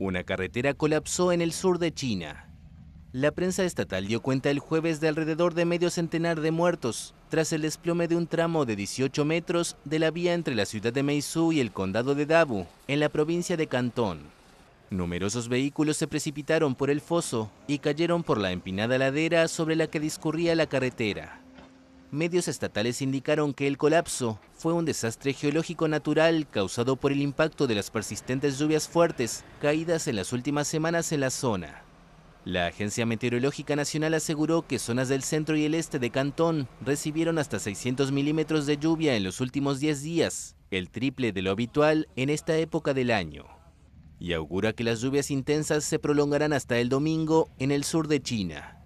Una carretera colapsó en el sur de China. La prensa estatal dio cuenta el jueves de alrededor de medio centenar de muertos tras el desplome de un tramo de 18 metros de la vía entre la ciudad de Meizhou y el condado de Dabu, en la provincia de Cantón. Numerosos vehículos se precipitaron por el foso y cayeron por la empinada ladera sobre la que discurría la carretera medios estatales indicaron que el colapso fue un desastre geológico natural causado por el impacto de las persistentes lluvias fuertes caídas en las últimas semanas en la zona. La Agencia Meteorológica Nacional aseguró que zonas del centro y el este de Cantón recibieron hasta 600 milímetros de lluvia en los últimos 10 días, el triple de lo habitual en esta época del año. Y augura que las lluvias intensas se prolongarán hasta el domingo en el sur de China.